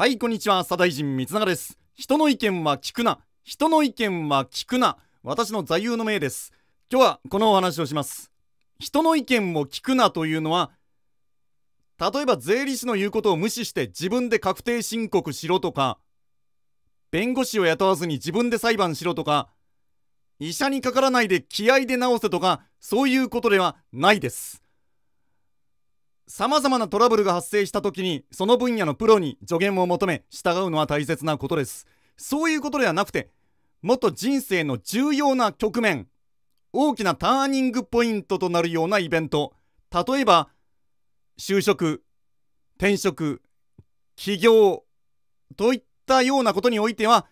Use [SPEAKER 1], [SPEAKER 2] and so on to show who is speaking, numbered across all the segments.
[SPEAKER 1] はい、こんにちは。佐大臣三永です。人の意見は聞くな。人の意見は聞くな。私の座右の銘です。今日はこのお話をします。人の意見を聞くなというのは、例えば税理士の言うことを無視して自分で確定申告しろとか、弁護士を雇わずに自分で裁判しろとか、医者にかからないで気合で治せとか、そういうことではないです。様々なトラブルが発生した時に、その分野のプロに助言を求め、従うのは大切なことです。そういうことではなくて、もっと人生の重要な局面、大きなターニングポイントとなるようなイベント、例えば、就職、転職、起業といったようなことにおいては、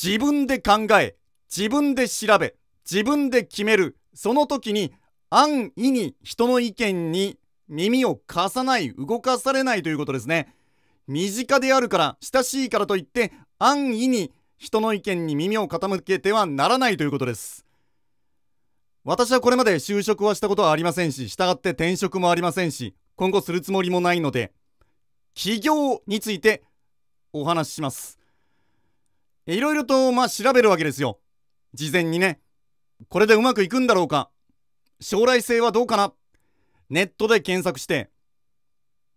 [SPEAKER 1] 自分で考え、自分で調べ、自分で決める、その時に安易に人の意見に耳を貸さない動かされないということですね身近であるから親しいからといって安易に人の意見に耳を傾けてはならないということです私はこれまで就職はしたことはありませんし従って転職もありませんし今後するつもりもないので起業についてお話ししますいろいろとまあ調べるわけですよ事前にねこれでうまくいくんだろうか将来性はどうかなネットで検索して、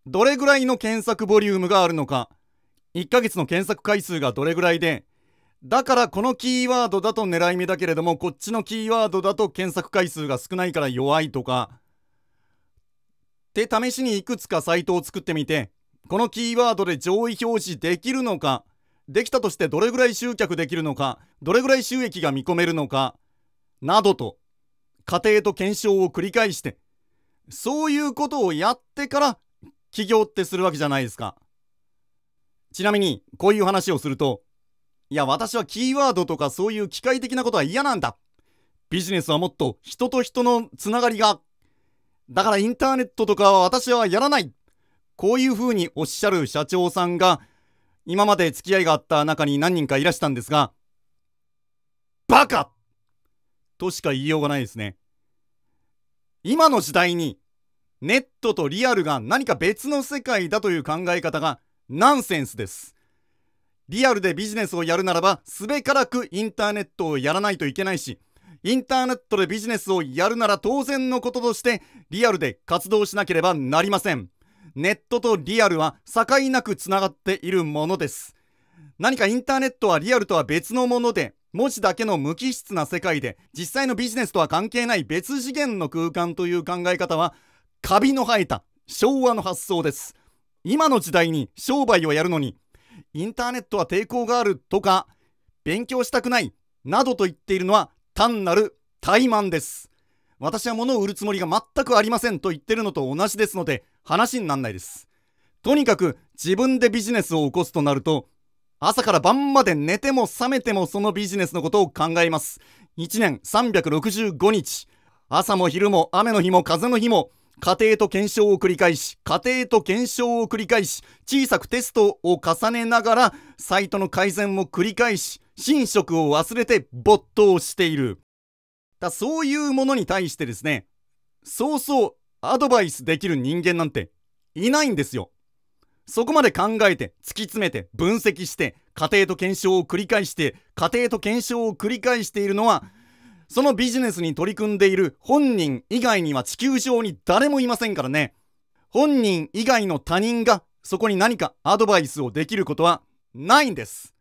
[SPEAKER 1] どれぐらいの検索ボリュームがあるのか、1ヶ月の検索回数がどれぐらいで、だからこのキーワードだと狙い目だけれども、こっちのキーワードだと検索回数が少ないから弱いとか、で、試しにいくつかサイトを作ってみて、このキーワードで上位表示できるのか、できたとしてどれぐらい集客できるのか、どれぐらい収益が見込めるのか、などと、過程と検証を繰り返して、そういうことをやってから起業ってするわけじゃないですか。ちなみに、こういう話をすると、いや、私はキーワードとかそういう機械的なことは嫌なんだ。ビジネスはもっと人と人のつながりが。だからインターネットとかは私はやらない。こういうふうにおっしゃる社長さんが、今まで付き合いがあった中に何人かいらしたんですが、バカとしか言いようがないですね。今の時代にネットとリアルが何か別の世界だという考え方がナンセンスです。リアルでビジネスをやるならば、すべからくインターネットをやらないといけないし、インターネットでビジネスをやるなら当然のこととして、リアルで活動しなければなりません。ネットとリアルは境なくつながっているものです。何かインターネットはリアルとは別のもので、文字だけの無機質な世界で実際のビジネスとは関係ない別次元の空間という考え方はカビの生えた昭和の発想です今の時代に商売をやるのにインターネットは抵抗があるとか勉強したくないなどと言っているのは単なる怠慢です私は物を売るつもりが全くありませんと言ってるのと同じですので話にならないですとにかく自分でビジネスを起こすとなると朝から晩まで寝ても覚めてもそのビジネスのことを考えます。1年365日。朝も昼も雨の日も風の日も、家庭と検証を繰り返し、家庭と検証を繰り返し、小さくテストを重ねながら、サイトの改善を繰り返し、寝食を忘れて没頭している。だそういうものに対してですね、そうそうアドバイスできる人間なんていないんですよ。そこまで考えて、突き詰めて、分析して、過程と検証を繰り返して、過程と検証を繰り返しているのは、そのビジネスに取り組んでいる本人以外には地球上に誰もいませんからね。本人以外の他人がそこに何かアドバイスをできることはないんです。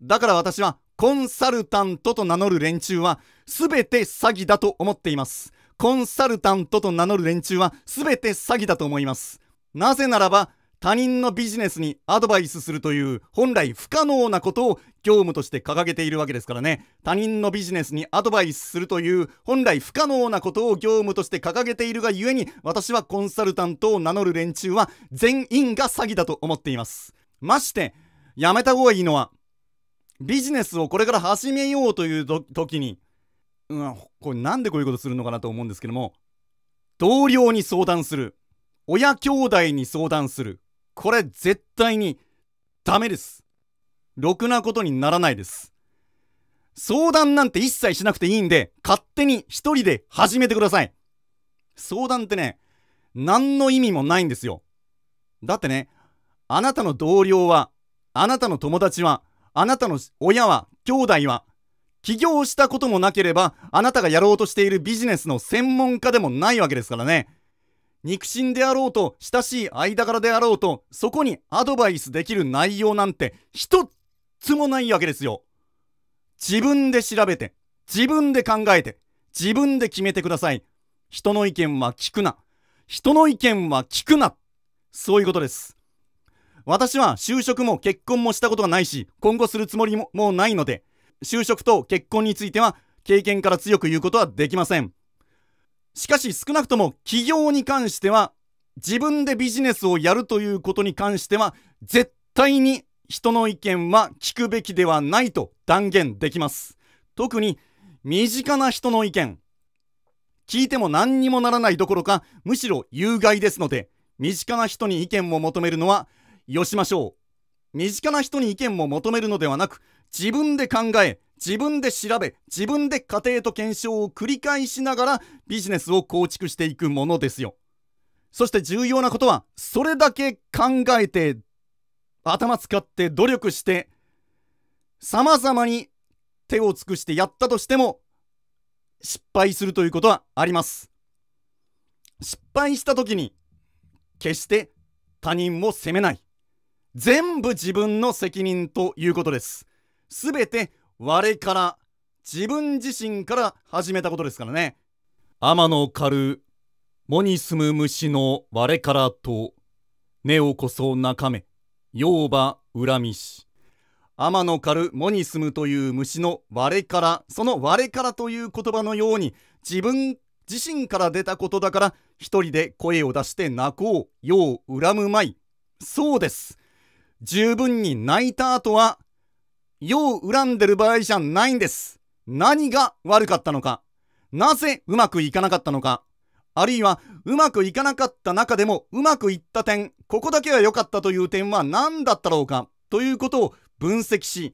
[SPEAKER 1] だから私はコンサルタントと名乗る連中は全て詐欺だと思っています。コンサルタントと名乗る連中は全て詐欺だと思います。なぜならば他人のビジネスにアドバイスするという本来不可能なことを業務として掲げているわけですからね他人のビジネスにアドバイスするという本来不可能なことを業務として掲げているがゆえに私はコンサルタントを名乗る連中は全員が詐欺だと思っていますましてやめた方がいいのはビジネスをこれから始めようという時に、うん、これなんでこういうことするのかなと思うんですけども同僚に相談する親兄弟に相談するこれ絶対にダメです。ろくなことにならないです。相談なんて一切しなくていいんで、勝手に一人で始めてください。相談ってね、何の意味もないんですよ。だってね、あなたの同僚は、あなたの友達は、あなたの親は、兄弟は、起業したこともなければ、あなたがやろうとしているビジネスの専門家でもないわけですからね。肉親であろうと、親しい間柄であろうと、そこにアドバイスできる内容なんて一つもないわけですよ。自分で調べて、自分で考えて、自分で決めてください。人の意見は聞くな。人の意見は聞くな。そういうことです。私は就職も結婚もしたことがないし、今後するつもりももうないので、就職と結婚については経験から強く言うことはできません。しかし少なくとも企業に関しては自分でビジネスをやるということに関しては絶対に人の意見は聞くべきではないと断言できます特に身近な人の意見聞いても何にもならないどころかむしろ有害ですので身近な人に意見を求めるのはよしましょう身近な人に意見も求めるのではなく自分で考え自分で調べ自分で過程と検証を繰り返しながらビジネスを構築していくものですよそして重要なことはそれだけ考えて頭使って努力して様々に手を尽くしてやったとしても失敗するということはあります失敗した時に決して他人を責めない全部自分の責任ということですすべて我から自分自身から始めたことですからね天の狩る藻に住む虫の我からと根をこそ中目要馬恨みし天の狩る藻に住むという虫の我からその我からという言葉のように自分自身から出たことだから一人で声を出して泣こうよう恨むまいそうです十分に泣いた後はよう恨んでる場合じゃないんです。何が悪かったのか。なぜうまくいかなかったのか。あるいは、うまくいかなかった中でも、うまくいった点、ここだけは良かったという点は何だったろうか、ということを分析し、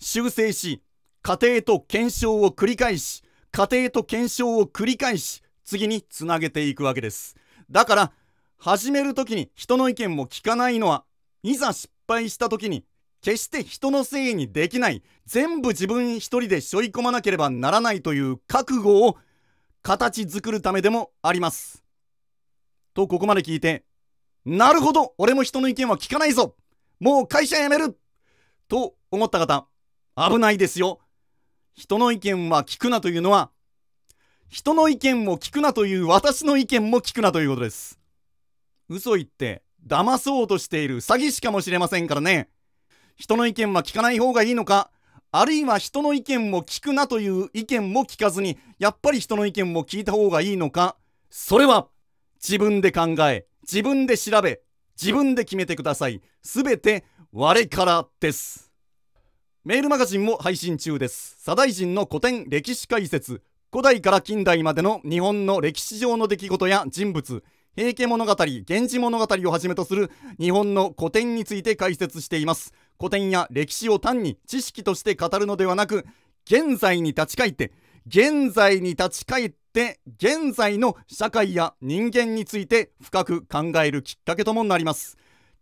[SPEAKER 1] 修正し、過程と検証を繰り返し、過程と検証を繰り返し、次につなげていくわけです。だから、始める時に人の意見も聞かないのは、いざ失敗した時に決して人のせいにできない全部自分一人で背負い込まなければならないという覚悟を形作るためでもありますとここまで聞いてなるほど俺も人の意見は聞かないぞもう会社辞めると思った方危ないですよ人の意見は聞くなというのは人の意見も聞くなという私の意見も聞くなということです嘘言って騙そうとしている詐欺師かもしれませんからね人の意見は聞かない方がいいのかあるいは人の意見も聞くなという意見も聞かずにやっぱり人の意見も聞いた方がいいのかそれは自分で考え自分で調べ自分で決めてくださいすべて我からですメールマガジンも配信中です左大臣の古典歴史解説古代から近代までの日本の歴史上の出来事や人物平家物語、源氏物語をはじめとする日本の古典について解説しています。古典や歴史を単に知識として語るのではなく現在に立ち返って現在に立ち返って現在の社会や人間について深く考えるきっかけともなります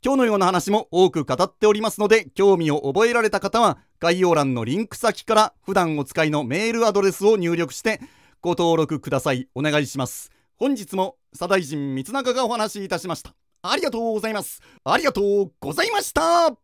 [SPEAKER 1] 今日のような話も多く語っておりますので興味を覚えられた方は概要欄のリンク先から普段お使いのメールアドレスを入力してご登録くださいお願いします本日も左大臣三永がお話しいたしましたありがとうございますありがとうございました